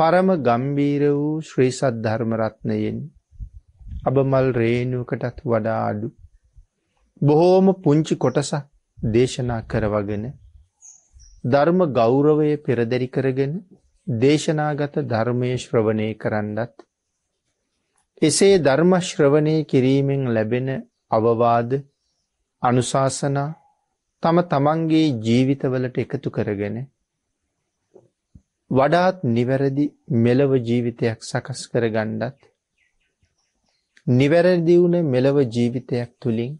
පරම ගම්බීර වූ ශ්‍රීසත් ධර්මරත්නයෙන් අබමල් රේනුවකටත් වඩා අඩු බොහෝම පුංචි කොටසක් දේශනා කරවගෙන ධර්ම ගෞරවය පෙරදැරි කරගෙන දේශනාගත ධර්මය ශ්‍රවණය කරන්නත් එසේ ධර්ම ශ්‍රවණය කිරීමෙන් ලැබෙන අවවාද අනුශාසනා තම තමන්ගේ ජීවිතවලට එකතු කරගෙන වඩාත් නිවැරදි මෙලව ජීවිතයක් සකස් කරගණ්ඩත් නිවැරදිවුණ මෙලව ජීවිතයක් තුළින්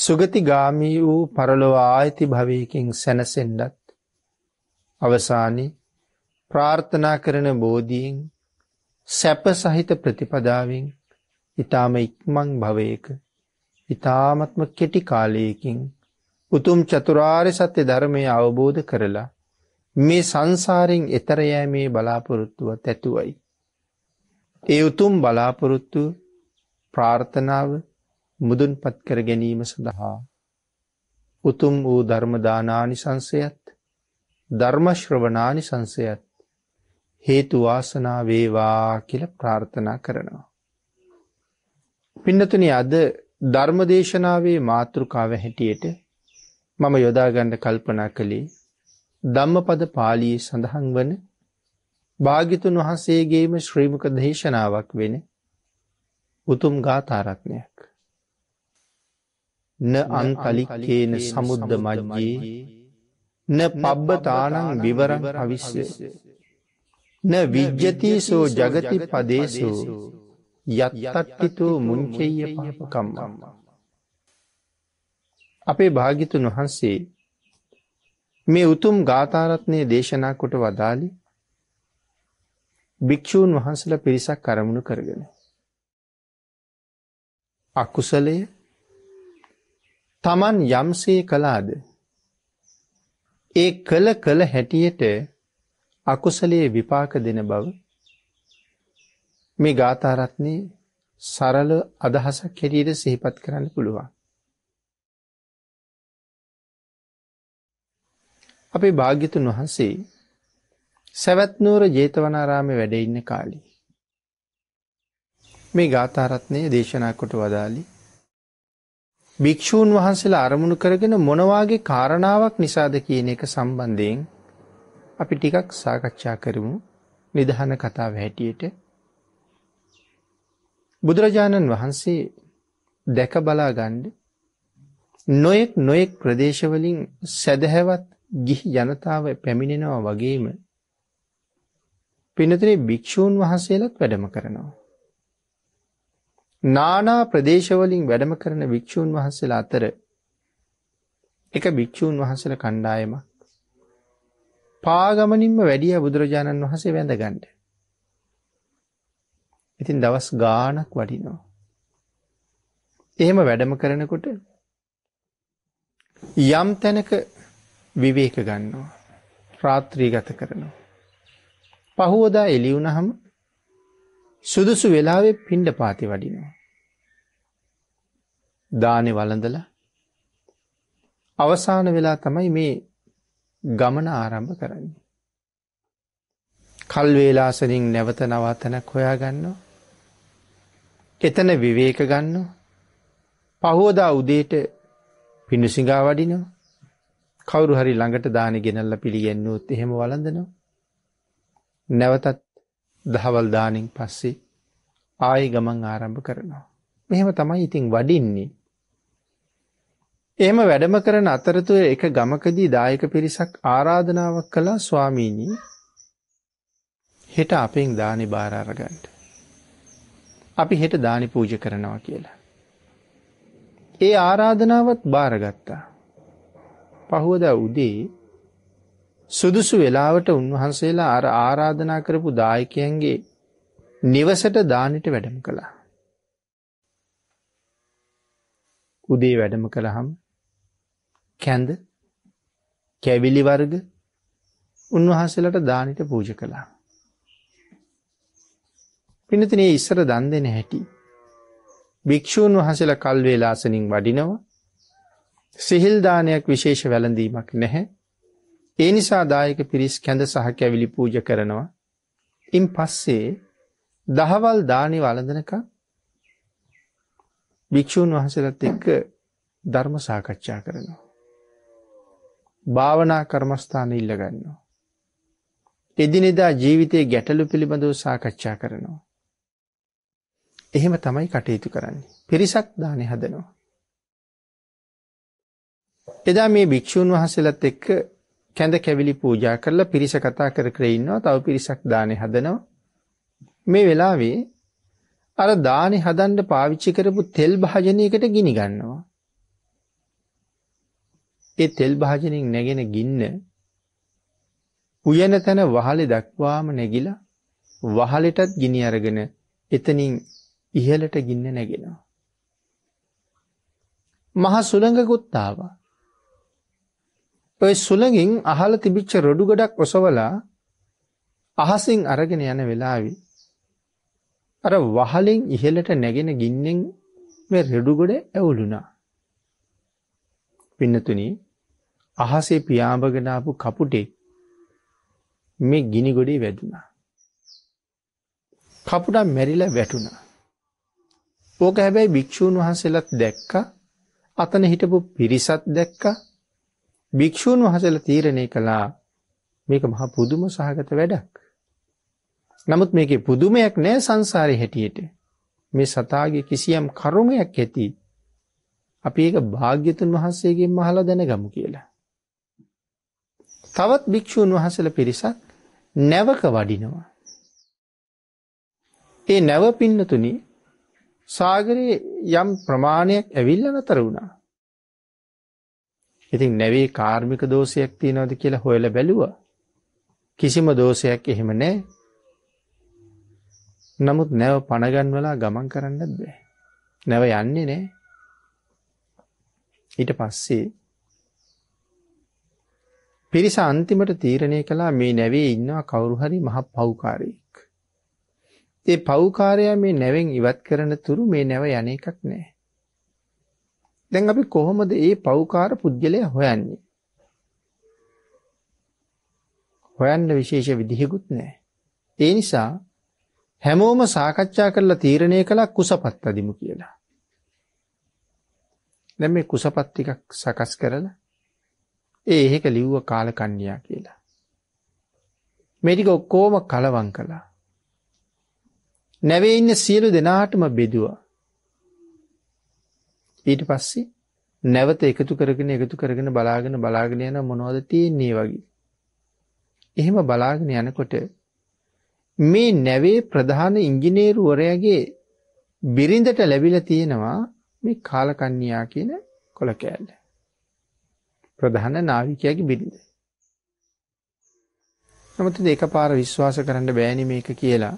සුගති ගාමී වූ පරලොව ආයති භවයකින් සැනසෙන්ඩත් අවසානි ප්‍රාර්ථනා කරන බෝධීෙන් සැප සහිත ප්‍රතිපදාවෙන් ඉතාම ඉක්මං භවයක ඉතාමත්ම කෙටි කාලයකින් උතුම් චතුරාරි සත්‍ය ධර්මය අවබෝධ කරලා මේ සංසාරෙන් එතර යෑමේ බලාපොරොත්තුවත් ඇතුවයි. ඒ උතුම් බලාපොරොත්තු ප්‍රාර්ථනාව මුදුන්පත් කර ගැනීම සඳහා උතුම් වූ ධර්මදානානි සංසයත් ධර්මශ්‍රවනානි සංසයත් හේතුවාසනා වේවා කියල ප්‍රාර්ථනා කරනවා. පින්නතුන අද ධර්මදේශනාවේ මාතෘකාව හැටියට මම යොදාගණ්ඩ කල්පනා කළේ ධම්මපද පාලියේ සඳහන් වන භාගිතුන් වහන්සේගේම ශ්‍රීමක දේශනාවක් වෙන උතුම් ගාථාරත්නයක්. න අන්තලිකේන සමුද්ද මජ්ජයේ න පබ්බතානං විවරං අවිශ්‍ය. න විජ්ජතිසෝ ජගති පදේසෝ යත්තත්තිතෝ මුංචෙය පහපකම්මම්. අපේ භාගිතුන් වහන්සේ මේ උතුම් ගාථාරත්නය දේශනා කොට වදාලි භික්‍ෂූන් වහන්සල පිරිසක් කරමුණු කරගෙන. අකුසලය තමන් යම්සේ කලාද ඒ කළ කළ හැටියට අකුසලයේ විපාක දෙන බව මේ ගාථාරත්නය සරල අදහසක් හැටියට සිහිපත් කරන්න පුළුවන්. අපේ භාග්‍යතුන් වහන්සේ සැවැත්නූර ජේතවනාරාමේ වැඩ ඉන්න කාලේ මේ ගාථාරත්නය දේශනා කොට වදාළි භික්‍ෂූන් වහන්සේලා අරමුණු කරගෙන මොනවාගේ කාරණාවක් නිසාද කියන එක සම්බන්ධයෙන් අපි ටිකක් සාකච්ඡා කරමු නිදහන කතාව හැටියට බුදුරජාණන් වහන්සේ දැක බලා ගණ්ඩ නොයෙක් නොයෙක් ප්‍රදේශවලින් සැදැහැවත් ගිහි ජනතාව පැමිණෙනවා වගේම පිනතරේ භික්‍ෂූන් වහන්සේලත් වැඩම කරනවා. නානා ප්‍රදේශවලින් වැඩම කරන භික්‍ෂූන් වහන්සේලා අතර එක භික්‍ෂූන් වහන්සල කණ්ඩායමක් පාගමනින්ම වැඩිය බුදුරජාණන් වහසේ වැඳගණ්ඩ. ඉතින් දවස් ගානක් වඩිනවා. එහෙම වැඩම කරනකොට යම් තැනක විවේක ගන්නවා. රාත්‍රී ගත කරනවා. පහුවදා එලියුණහම සුදුසු වෙලාවේ පිණ්ඩ පාති වඩිනවා. දානෙ වලඳල අවසාන වෙලා තමයි මේ ගමන ආරම්භ කරන්නේ. කල්වේලාසනින් නැවත නවාතනක් හොයා ගන්නවා. එතන විවේක ගන්නවා. පහෝදා උදේට පිඩුසිඟා වඩිනවා. කවුරු හරි ළඟට දාන ගෙනල්ල පිළිගැන්නුවොත් එහෙම වලඳනවා. නැවතත් දහවල් දානින් පස්සේ ආය ගමන් ආරම්භ කරනවා. මෙහෙම තමයි ඉතින් වඩින්නේ. එම වැඩම කරන අතරතුව එක ගමකදී දායක පිරිසක් ආරාධනාවක් කළා ස්වාමීණී හෙට අපෙන් දානි භාරාරගන්ට. අපි හෙට දානි පූජ කරනවා කියලා. ඒ ආරාධනාවත් භාරගත්තා. පහුවදා උදේ සුදුසු වෙලාවට උන්වහන්සේලා අර ආරාධනා කරපු දායකයන්ගේ නිවසට දානට වැඩම කළා. උදේ වැඩම කළහම් කැන්ද කැවිලි වර්ග උන්වහන්සේලට දානට පූජ කළා. පිනතිනේ ඉස්සර දන් දෙෙන හැටි. භික්‍ෂූන් වහසල කල්වේ ලාසනින් වඩිනවා සිහිල්දානයක් විශේෂ වැලඳීමක් නැහැ. ඒ නිසා දායක පිරිස් කැඳ සහ කැවිලි පූජ කරනවා. ඉන් පස්සේ දහවල් දානි වලඳනක භික්‍ෂූන් වහසලත් එක්ක ධර්ම සාකච්ඡා කරනවා. භාවනා කර්මස්ථාන ඉල්ලගන්නවා. එදිනෙදා ජීවිතයේ ගැටලු පිළිබඳව සාකච්ඡා කරනවා. එහෙම තමයි කටයුතු කරන්නේ. පිරිසක් දානය හදනවා. එදා මේ භික්ෂුන් වහන්සේලත් එක්ක කැඳ කැවිලි පූජා කරලා පිරිස කතා කර කර ඉන්නවා. තව පිරිසක් දානේ හදනවා. මේ වෙලාවේ අර දානේ හදන්න පාවිච්චි කරපු තෙල් භාජනයකට ගිනි ගන්නවා. ඒ තෙල් භාජනයෙන් නැගෙන ගින්න උයන තැන වහලෙ දක්වාම නැගිලා වහලෙටත් ගිනි අරගෙන එතනින් ඉහළට ගින්න නැගෙනවා. මහ සුළඟකුත් ආවා. ওই සුළඟින් අහල තිබිච්ච රොඩු ගඩක් ඔසවලා අහසින් අරගෙන යන වෙලාවේ අර වහලෙන් ඉහළට නැගෙන ගින්නෙන් මේ රෙඩු ගොඩ ඇවුලුණා. පින්නතුනි අහසේ පියාඹගෙන ආපු කපුටේ මේ ගිනි ගොඩේ වැදුනා. කපුටා මැරිලා වැටුණා. ඕක හැබැයි භික්ෂූන් වහන්සේලාත් දැක්කා. අතන හිටපු පිරිසත් දැක්කා. භික්‍ෂූන් වහසල තීරණය කළා මේක මහ පුදුම සහගත වැඩක්. නමුත් මේක පුදුමයක් නෑ සංසාරය හැටියට මේ සතාගේ කිසියම් කරුමයක් ඇති අපි ඒක භාග්‍යතුන් වහන්සේගෙන් මහලා දැනගමු කියලා. තවත් භික්‍ෂූන් වහසල පිරිසක් නැවක වඩිනවා. ඒ නැව පින්නතුනි සාගරයේ යම් ප්‍රමාණයක් ඇවිල්ල නතර වුණා. ඉතින් නැවේ කාර්මික දෝෂයක් තියෙනවද කියලා හොයලා බැලුවා. කිසිම දෝෂයක් එහෙම නැහැ. නමුත් නැව පණගන්වලා ගමන් කරන්නත් බෑ. නැව යන්නේ නෑ. ඊට පස්සේ පිරිස අන්තිමට තීරණය කළා මේ නැවේ ඉන්නවා කවුරු හරි මහ පව්කාරයෙක්. ඒ පව්කාරයා මේ නැවෙන් ඉවත් කරන තුරු මේ නැව යන එකක් නෑ. දැන් අපි කොහොමද ඒ පෞකාර පුද්ගලයා හොයන්නේ? හොයන්න විශේෂ විදිහකුත් නැහැ. ඒ නිසා හැමෝම සාකච්ඡා කරලා තීරණය කළා කුසපත් අදිමු කියලා. දැන් මේ කුසපත් ටිකක් සකස් කරලා ඒ එහෙක ලිව්ව කාලකන්ණියා කියලා. මේ ටික ඔක්කොම කලවම් කළා. නැවේ ඉන්න සියලු දෙනාටම බෙදුවා. ඊට පස්සේ නැවත එකතු කරගෙන එකතු කරගෙන බලාගෙන බලාගෙන යන මොනවද තියෙන්නේ වගේ. එහෙම බලාගෙන යනකොට මේ නැවේ ප්‍රධාන ඉංජිනේරුවරයාගේ බිරිඳට ලැබිලා තියෙනවා මේ කාලකන්‍යා කියන කොළ කෑල්ල. ප්‍රධාන නාවිකයාගේ බිරිඳ. නමුත් දෙකපාර විශ්වාස කරන්න බෑනි මේක කියලා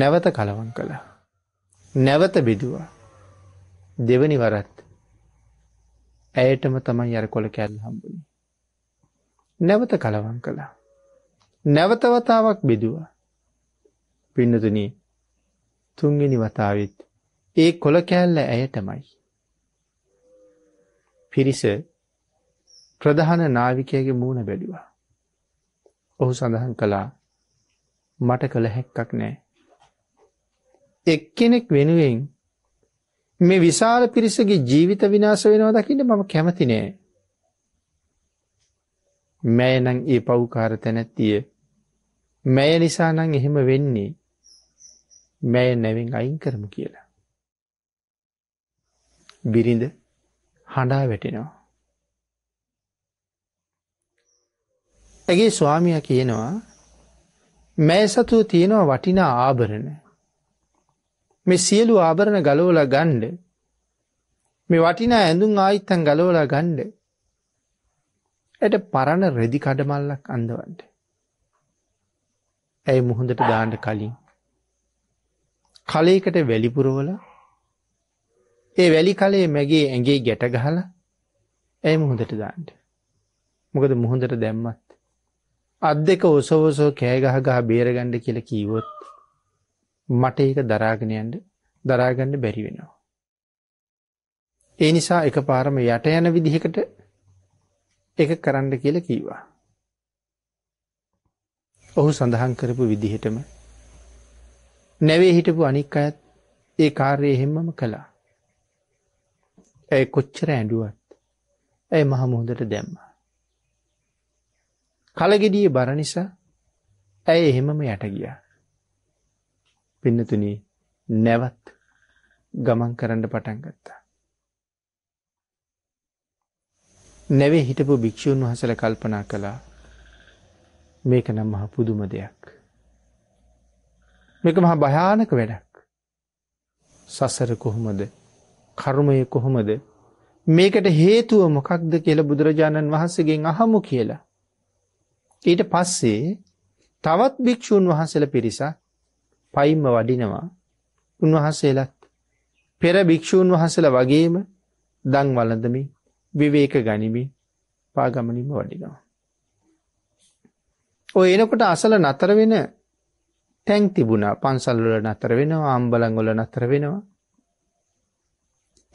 නැවත කලවම් කළා. නැවත බෙදුවා. දෙවනි වරත් ඇයටම තමයි අර කොළ කැල් හම්බුණි. නැවත කලවන් කළා. නැවතවතාවක් බෙදුව පින්නතුන තුන්ගනි වතාවත් ඒ කොළ කෑල්ල ඇයටමයි. පිරිස ප්‍රධාන නාවිකයගේ මූුණ බැඩිවා. ඔහු සඳහන් කළා මට කළ හැක්කක් නෑ. එක්කෙනෙක් වෙනුවෙන් මේ විශාල පිරිසගේ ජීවිත විනාශ වෙනවා දකින්න මම කැමති නෑ. මෑ නම් ඒ පව්කාර තැනැත්තිය. මෑ නිසා නම් එහෙම වෙන්නේ. මෑ නැවෙන් අයින් කරමු කියලා. බිරිඳ හඬා වැටෙනවා. ඇගේ ස්වාමිය කියනවා මෑ සතුව තියෙනවා වටිනා ආභරණ මේ සියලු ආභරණ ගලෝලා ගණ්ඩ මේ වටිනා ඇඳුම් ආයිත්තන් ගලෝලා ගණ්ඩ ඇයට පරණ රෙදි කඩමල්ලක් අඳවන්ට. ඇයි මුහොඳට දාන්න කලින්. කලේකට වැලිපුරෝල ඒ වැලි කලේ මැගේ ඇගේ ගැටගහල ඇයි මුහොඳට දාන්ට. මොකද මුහොඳට දැම්මත්. අත් දෙක ඔසෝසෝ කෑගහ ගහ බේරගණ්ඩ කියල කීවොත් මට ඒක දරාගෙන යන්න දරාගන්න බැරි වෙනවා. ඒ නිසා එකපාරම යට යන විදිහකට ඒක කරන්න කියලා කීවා. ඔහු සඳහන් කරපු විදිහටම නැවේ හිටපු අනික් අයත් ඒ කාර්යය එහෙම්මම කළා. ඇය කොච්චර ඇඩුවත් ඇය මහමුහොදට දැම්ම. කලගෙඩිය බර නිසා ඇය එහෙමම යට ගියා. පින්නතුනි නැවත් ගමන් කරන්න පටන් ගත්තා. නැවේ හිටපු භික්‍ෂූන් වහසල කල්පනා කළා මේක නම් මහ පුදුම දෙයක්. මේක මහා භයානක වැඩක්. සසර කොහොමද කර්මය කොහොමද මේකට හේතුව මොකක්ද කියල බුදුරජාණන් වහන්සගෙන් අහමු කියලා. ඊට පස්සේ තවත් භික්‍ෂූන් වහන්සල පිරිසක් පයිම්ම වඩිනවා උන්වහන්සේලත් පෙර භික්‍ෂූන් වහසල වගේම දං වලඳමි විවේක ගනිමි පාගමනින්ම වඩිනවා. ඔය එනකොට අසල නතර වෙන තැන් තිබුණා පන්සල්වල නතර වෙනවා අම්බලංගොල නතර වෙනවා.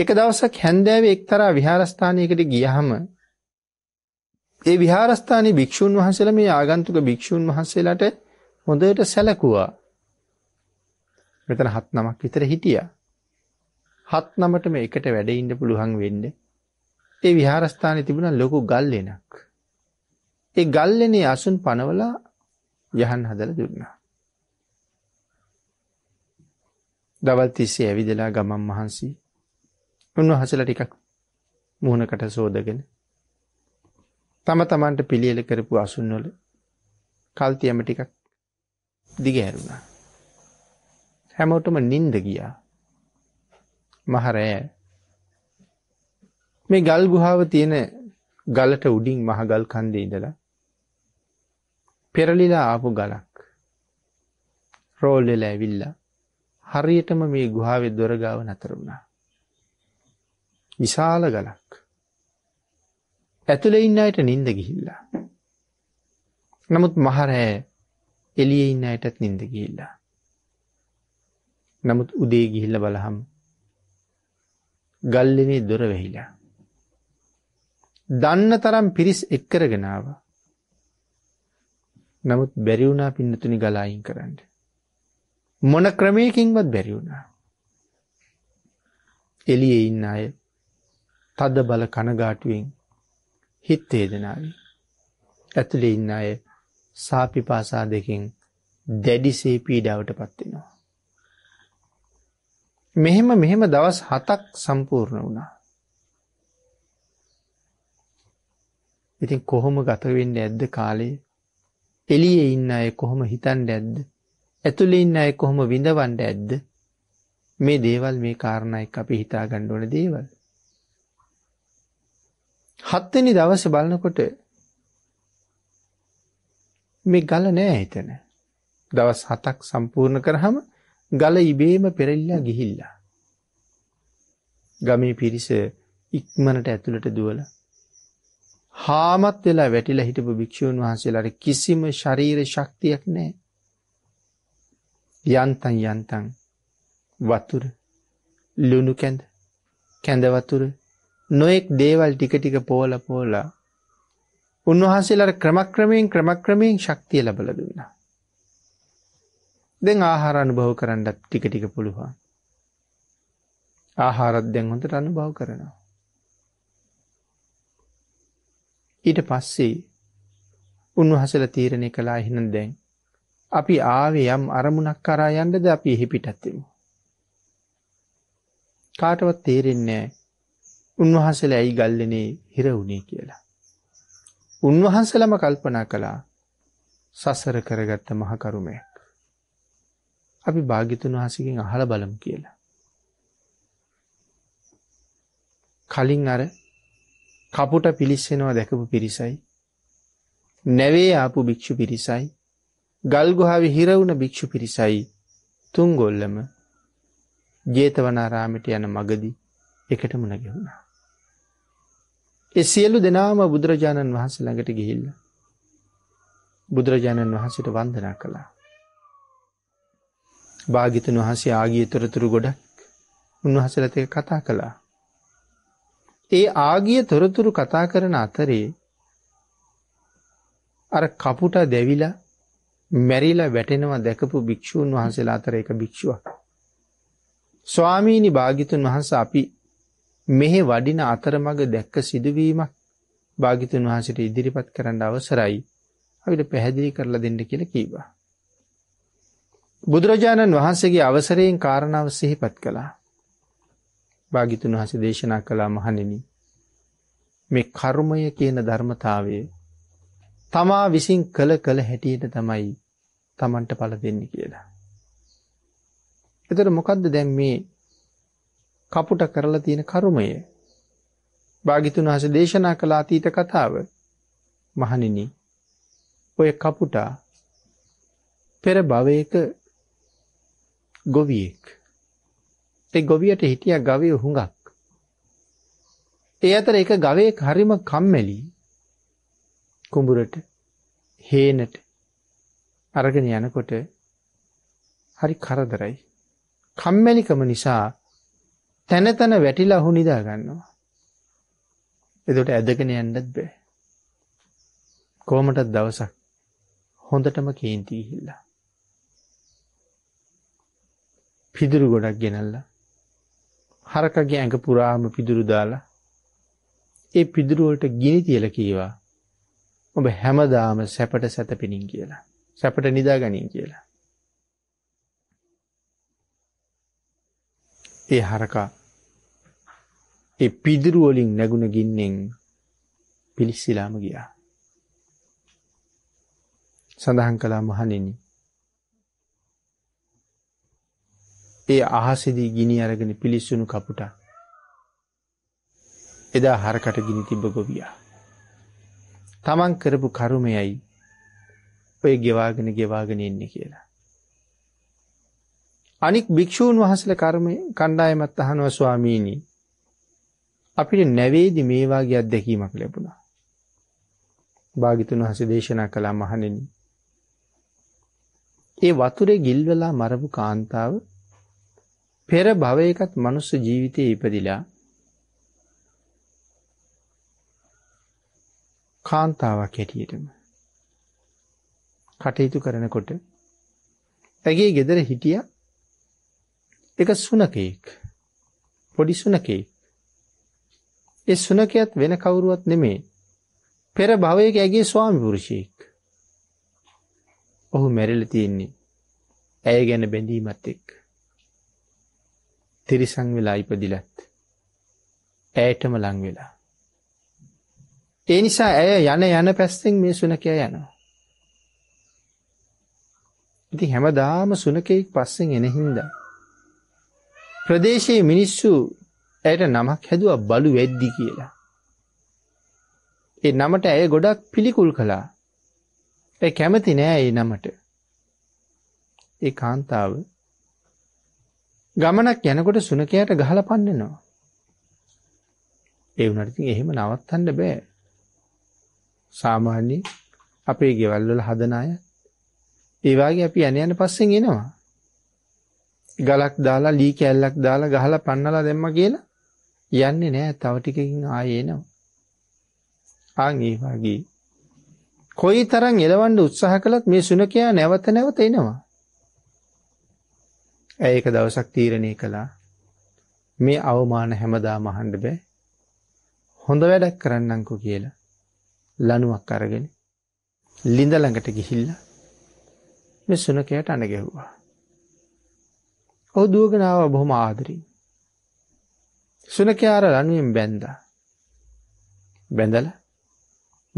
එක දවසක් හැන්දෑව එක්තරා විහාරස්ථානයකට ගියහම ඒ විහාරස්ථානය භික්‍ෂූන් වහසල මේ ආගන්තුක භික්‍ෂූන් වහන්සේලාට හොඳට සැලකුවා මෙතන හත් නමක් විතර හිටියා. හත් නමටම එකට වැඩ ඉන්න පුළුවන් වෙන්නේ. ඒ විහාරස්ථානයේ තිබුණා ලොකු ගල් එනක්. ඒ ගල් එනේ අසුන් පනවලා යහන් හදලා දුන්නා. දවල් තිස්සේ ඇවිදලා ගමන් මහන්සි. උන්වහන්සේලා ටිකක් මුහුණකට සෝදගෙන තම තමන්ට පිළියෙල කරපු අසුන්වල කල්තියම ටිකක් දිගහැරුණා. හැමෝටම නින්ද ගියා. මහරෑ මේ ගල් ගුහාව තියෙන ගලට උඩින් මහගල් කන්දේ ඉඳලා පෙරලිලා ආපු ගලක් රෝල්ලෙල ඇවිල්ලා හරියටම මේ ගුහාවේ දොරගාව නතර වුණා. විශාල ගලක්. ඇතුළේ ඉන්න අයට නිින්ද ගිහිල්ලා. නමුත් මහරෑ එළියේ ඉන්න අයටත් නිින්ද ගිහිල්ලා. නමුත් උදේ ගිහිල්ල බලහම් ගල්ලනේ දොර වැහිලා. දන්න තරම් පිරිස් එක්කරගෙනාව. නමුත් බැරිවුණා පින්නතුනි ගලායින් කරන්න. මොන ක්‍රමයකින්වත් බැරිවුණා. එලිය ඉන්න අය තද බල කනගාටුවෙන් හිත්තේදනාව. ඇතුළේ ඉන්න අය සාපිපාසා දෙකින් දැඩිසේ පීඩාවට පත්වෙනවා. මෙහෙම මෙහෙම දවස් 7ක් සම්පූර්ණ වුණා. ඉතින් කොහොම ගත වෙන්නේ ඇද්ද කාලේ? එළියේ ඉන්න අය කොහොම හිතන්නේ ඇද්ද? ඇතුළේ ඉන්න අය කොහොම විඳවන්නේ ඇද්ද? මේ දේවල් මේ කාරණා එක්ක අපි හිතා ගන්න ඕන දේවල්. හත්වෙනි දවසේ බලනකොට මේ ගල නෑ හිතන. දවස් 7ක් සම්පූර්ණ කරාම ගල ඉබේම පෙරලිලා ගිහිල්ලා. ගමේ පිරිස ඉක්මනට ඇතුළට දුවල. හාමත් වෙලා වැටිලා හිටපු භික්‍ෂූන් වහන්සේලාට කිසිම ශරීර ශක්තියක් නෑ. යන්තන් යන්තන් වතුර ලුණු කැඳ කැඳවතුර නොයෙක් දේවල් ටික ටික පෝල පෝලා උන්වහන්සේලාට ක්‍රමක්‍රමයෙන් ක්‍රමක්‍රමයෙන් ශක්තිය ලබල දුන්නා. දැන් ආහාර අනුභව කරන්නත් ටික ටික පුළුවන්. ආහාරත් දැන් හොඳට අනුභව කරනවා. ඊට පස්සේ උන්වහසලා තීරණය කළා එහෙනම් දැන් අපි ආවේ යම් අරමුණක් කරා යන්නද අපි එහි පිටත් වෙමු. කාටවත් තේරෙන්නේ උන්වහන්සේලා ඇයි ගල්ලනේ හිර වුණේ කියලා. උන්වහන්සේලම කල්පනා කළා සසර කරගත්ත මහ කරුමේ අපි භාගිතුන් වහසකින් අහල බලමු කියලා. කලින් අර කපුට පිලිස්සෙනවා දැකපු පිරිසයි. නැවේ ආපු භික්‍ෂු පිරිසයි. ගල්ගොහාවි හිරවුණ භික්‍ෂු පිරිසයි තුන්ගොල්ලම ජේතවනාරාමිට යන මගදි එකටම නැගෙවුණා. එ සියලු දෙනාම බුදුරජාණන් වහන්සේ ළඟට ගිහිල්ල. බුදුරජාණන් වහන්සට වන්දනා කළා. භාගිතන් වහන්සේ ආගිය තොරතුරු ගොඩක් උන්වහසලත කතා කළා. ඒ ආගිය තොරතුරු කතා කරන අතරේ අර කපුට දැවිලා මැරිලා වැටෙනවා දැකපු භික්‍ෂූන් වහන්සේලා අතර එක භික්‍ෂුවක්. ස්වාමීණි භාගිතුන් වහන්ස අපි මෙහෙ වඩින අතරමඟ දැක්ක සිදුවීමක් භාගිතුන් වහන්සට ඉදිරිපත් කරන්න අවසරයි අපිට පැහැදිලි කරලා දෙන්න කියල කීවා. බුදුරජාණන් වහන්සේගේ අවසරයෙන් කාරණාව සිහිපත් කළා. භාගිතුන් වහස දේශනා කළා මහනෙන. මේ කර්මය කියන ධර්මතාවය තමා විසින් කළ කළ හැටියට තමයි තමන්ට පල දෙන්න කියලා. එතට මොකක්ද දැන් මේ කපුට කරලා තියෙන කරුමය භාගිතුන් වහස දේශනා කලා අතීත කතාව මහනිනි ඔය කපුටා පෙර භවයක ගොවියෙක්. ඒ ගොවියට හිටිය ගවය හුඟක්. ඒ අතර එක ගවයෙක් හරිම කම්මැලි කුඹුරට හේනට අරගෙන යනකොට හරි කරදරයි. කම්මැලිකම නිසා තැන තැන වැටිලා හු නිදා ගන්නවා. එදොට ඇදගෙන යන්නත් බෑ. කෝමටත් දවසක් හොඳටම කේන්තිී හිල්ලා. පිදුරු ගොඩක් ගෙනල්ලා හරකගේ ඇඟ පුරාම පිදුරු දාලා ඒ පිදුරුවලට ගිනි තියල කීවා ඔබ හැමදාම සැපට සැතපෙනින් කියලා සැපට නිදා ගනින් කියලා ඒ හරකා ඒ පිදුරුවලින් නැගුණ ගින්නෙන් පිලිස්සිලාම ගියා සඳහන් කලා මහනෙනින් ඒ අහසෙදී ගිනි අරගෙන පිලිස්සුණු කපුට එදා හරකට ගිනි තිබ ගොවියා. තමන් කරපු කරුමයයි ඔය ගෙවාගෙන ගෙවාගෙන එන්නේ කියලා. අනික් භික්‍ෂූන් වහසල කර්මය කණ්ඩායමත් අහනුව ස්වාමීණී අපිට නැවේදි මේවාගේ අත්දැකීමක් ලැබුණා. භාගිතුන් වහස දේශනා කළා මහණෙනි. ඒ වතුරේ ගිල්වලා මරපු කාන්තාව පෙර භවයකත් මනුස්ස ජීවිතය ඉපදිලා කාන්තාවක් හැටියටම කටයුතු කරනකොට ඇගේ ගෙදර හිටිය එක සුනකයෙක් පොඩි සුනකෙක් ඒ සුනකයත් වෙන කවුරුවත් නෙමේ පෙර භවයක ඇගේ ස්වාමි පුරුෂයෙක් ඔහු මැරිල තියෙන්නේ ඇය ගැන බැඳීමත් එක්ක තිරිසං වෙලා ඉපදිලත් ඇයටම ලං වෙලා. ඒ නිසා ඇය යන යන පැස්සෙන් මේ සුනකය යනවා. ඉති හැමදාම සුනකෙක් පස්සෙන් එනහින්ද. ප්‍රදේශයේ මිනිස්සු ඇයට නමක් හැදුව බලු වෙද්දි කියලා. ඒ නමට ඇය ගොඩක් පිළිකුල් කළා. ඇ කැමති නෑ ඒ නමට. ඒ කාන්තාව ගමනක් යනකොට සුනකයාට ගහලා පන්නනවා. ඒ වුණාට ඉතින් එහෙම නවත්තන්න බෑ. සාමාන්‍ය අපේ ගෙවල් වල හදන අය ඒ වගේ අපි යන යන පස්සෙන් එනවා. ගලක් දාලා ලී කැල්ලක් දාලා ගහලා පන්නලා දැම්ම කියලා යන්නේ නෑ තව ටිකකින් ආයේ එනවා. ආන් ඒ වගේ කොයි තරම් එලවන්න උත්සාහ කළත් මේ සුනකයා නැවත නැවත එනවා. ඇය එක දවසක් තීරණය කළා මේ අවමාන හැමදාම අහන්න බෑ. හොඳ වැඩක් කරන්නංකු කියලා ලනුවක් අරගෙන ලිඳ ළඟට ගිහිල්ලා මේ සුනකයට අණ ගැහුවා. ඔහු දුවගෙන ආව බොහොම ආදරෙන්. සුනකයා අර ලනුවෙන් බැඳා. බැඳලා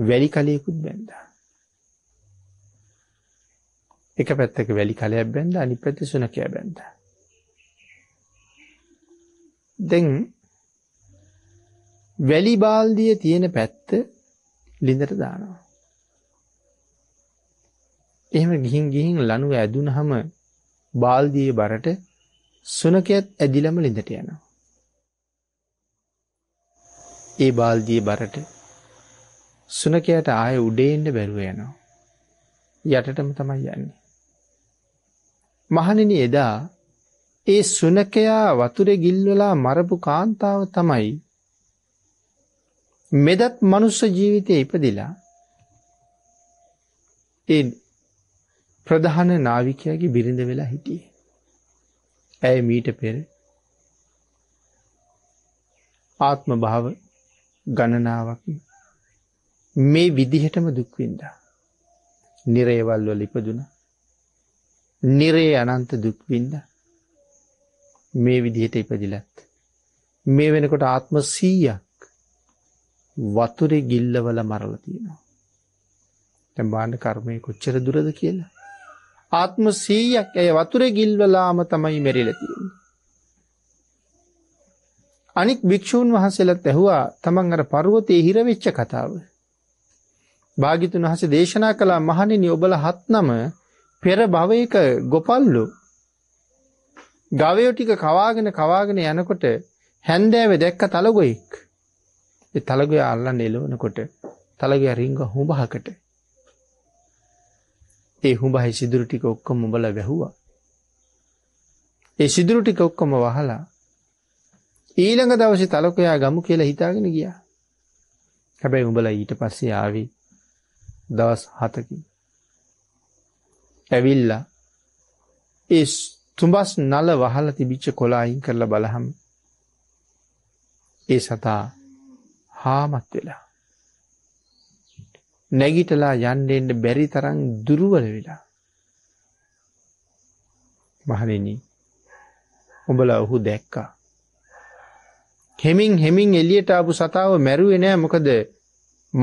වැලි කලයකුත් බැඳා. එක පැත්තක වැලි කලයක් බැඳ අනිත් පැත්තේ සුනකයා බැඳ. දැන් වැලි බාල්දිය තියෙන පැත්ත ලිඳට දානවා. එහෙම ගිහින් ගිහින් ලනුව ඇදුනහම බාල්දියේ බරට සුනකයත් ඇදිලම ලිඳට යනවා. ඒ බාල්දියේ බරට සුනකයට ආය උඩේන්න බැරුව යනවා. යටටම තමයි යන්නේ. මහණෙනි එදා ඒ සුනකයා වතුරේ ගිල්වලා මරපු කාන්තාව තමයි මෙදත් මනුස්ස ජීවිතය ඉපදිලා ඒ ප්‍රධාන නාවිකයාගේ බිරිඳ වෙලා හිටියේ. ඇය මීට පෙර ආත්ම භාව ගණනාවක් මේ විදිහටම දුක්වින්දා. නිරේවල් වල ඉපදුනා. නිරේ අනන්ත දුක්වින්ද මේ විදිහට ඉපදිලත්. මේ වෙනකොට ආත්ම සීයක් වතුරෙ ගිල්ලවල මරලතියෙනවා. තැම්බාණ්ඩ කර්මය කොච්චර දුරද කියලා. ආත්ම සීයක් ඇය වතුර ගිල්වලාම තමයි මෙරිලතියෙන. අනික් භික්‍ෂූන් වහන්සේලත් ඇහුවා තමන් අර පරුවතය හිරවෙච්ච කතාව. භාගිතුන් වහස දේශනා කලා මහනිනි ඔබල හත් නම පෙර භවයක ගොපල්ලු ගවයෝ ටික කවාගෙන කවාගෙන යනකොට හැන්දෑවේ දැක්ක තලගොයෙක්. ඒ තලගොය අල්ලන්න එළවනකොට තලගොය රිංග හුඹහකට. ඒ හුඹහි සිදුරු ටික ඔක්කොම උඹලා වැහුවා. ඒ සිදුරු ටික ඔක්කොම වහලා ඊළඟ දවසේ තලකොයා ගමු කියලා හිතාගෙන ගියා. හැබැයි උඹලා ඊට පස්සේ ආවි දවස් 7කින්. ඇවිල්ලා ඒ තුඹස් නල වහල තිබිච්ච කොලායින් කරලා බලහම් ඒ සතා හාමත් වෙලා නැගිටලා යන්ඩෙන්ට බැරි තරං දුරුවල වෙලා මහරෙනී ඔබල ඔහු දැක්කා හෙමින් හෙමින් එලියට ආපු සතාව මැරුවේ නෑ මොකද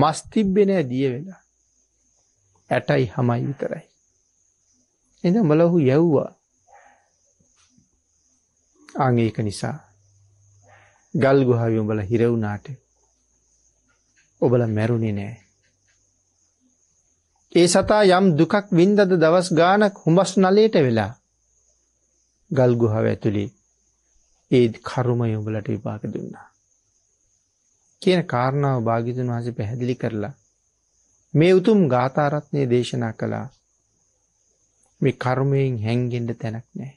මස්තිබ්බෙනෑ දිය වෙලා ඇටයි හමයි විතරයි එඳ උඹලා ඔහු යැව්වා. ආන් ඒක නිසා ගල් ගුහාවේ උඹලා හිර වුණාට ඔබලා මැරුණේ නෑ. ඒ සතා යම් දුකක් වින්දද දවස් ගානක් හුඹස් නලයට වෙලා ගල් ගුහාව ඇතුළේ ඒ කර්මය උඹලට විපාක දුන්නා. කියන කාරණාව භාගිතුන් වහන්සේ පැහැදිලි කරලා මේ උතුම් ගාථාරත්නය දේශනා කළා මේ කර්මයෙන් හැන්ගෙන්ට තැනක් නෑ.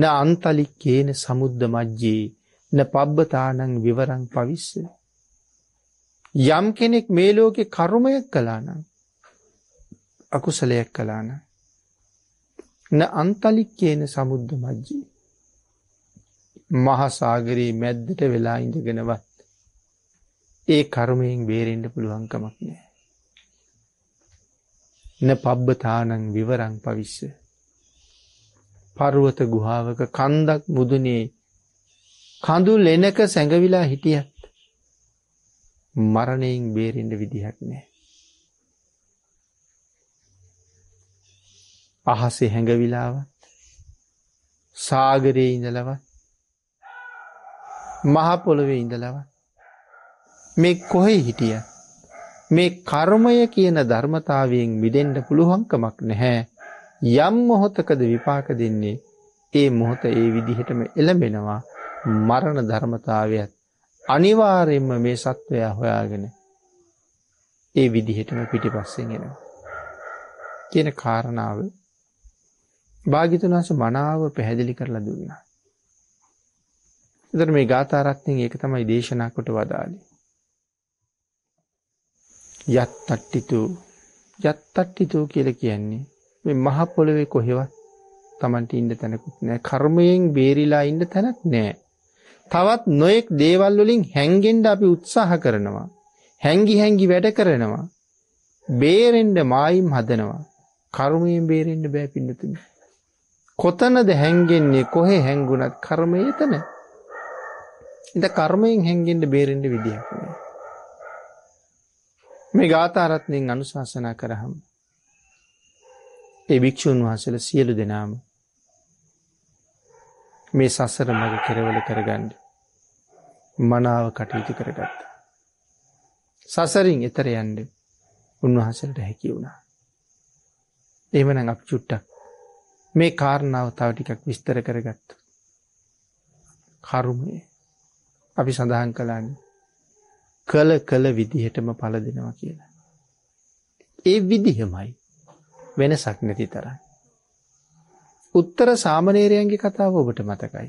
න අන්තලික්කේන සමුද්ධ මජ්ජයේ න පබ්බතානං විවරං පවිස්ස. යම් කෙනෙක් මේ ලෝකෙ කරුමයක් කලානම් අකුසලයක් කලාන න අන්තලික්කේන සමුද්ධ මජ්ජී. මහසාගරී මැද්දට වෙලා ඉඳගෙනවත් ඒ කර්මයෙන් බේරෙන්ට පුළුවන්කමක් නෑ. න පබ්බතානන් විවරං පවිස්ස. පරුවත ගුහාාවක කන්දක් මුදුනේ කඳු ලෙනක සැඟවිලා හිටියත් මරණයෙන් බේරෙන්ට විදිහක් නෑ. අහසේ හැඟවිලාවත් සාගරයේ ඉඳලවත් මහපොළොවේ ඉඳලවත් මේ කොහෙ හිටියත් මේ කර්මය කියන ධර්මතාවයෙන් මිදෙන්ඩ පුළුවන්කමක් නැහැ. යම් මොහොතකද විපාක දෙන්නේ ඒ මොහොත ඒ විදිහටම එළඹෙනවා මරණ ධර්මතාවයත් අනිවාරයෙන්ම මේ සත්වයා හොයාගෙන ඒ විදිහටම පිටිපස්සෙන් එෙනවා. කියන කාරණාව භාගිතුනාස මනාව පැහැදිලි කරලා දුන්නා. එතර මේ ගාථාරත්නයෙන් ඒක තමයි දේශනා කොට වදාලි. යත්තට්ටිතු යත්තට්ටිතු කියලා කියන්නේ මේ මහ පොළවේ කොහෙවත් Tamanට ඉන්න තැනකුත් නැහැ. කර්මයෙන් බේරිලා ඉන්න තැනක් නැහැ. තවත් නොඑක් දේවල් වලින් හැංගෙන්න අපි උත්සාහ කරනවා. හැංගි හැංගි වැඩ කරනවා. බේරෙන්න මායිම් හදනවා. කර්මයෙන් බේරෙන්න බෑ පින්නතුනි. කොතනද හැංගෙන්නේ කොහේ හැංගුණත් කර්මය එතන. ඉත කර්මයෙන් හැංගෙන්න බේරෙන්න විදියක් නෑ. මේ ගාථාරත්නයෙන් අනුශාසනා කරහම්. ඒ භික්‍ෂූන් වහසල සියලු දෙනාම මේ සසර මග කෙරවල කරගන්ඩ මනාව කටයුතු කරගත්ත. සසරින් එතර යන්ඩ උන්වහසලට හැකි වුණා. එමන අප චුට්ටක් මේ කාරණාව තව ටිකක් විස්තර කරගත්තු. කරුමේ අපි සඳහන් කලාන්නේ කළ කළ විදිහටම පල දෙනවා කියලා. ඒ විදිහමයි වෙනසක් නැති තරයි. උත්තර සාමනේරයන්ගේ කතාව ඔබට මතකයි.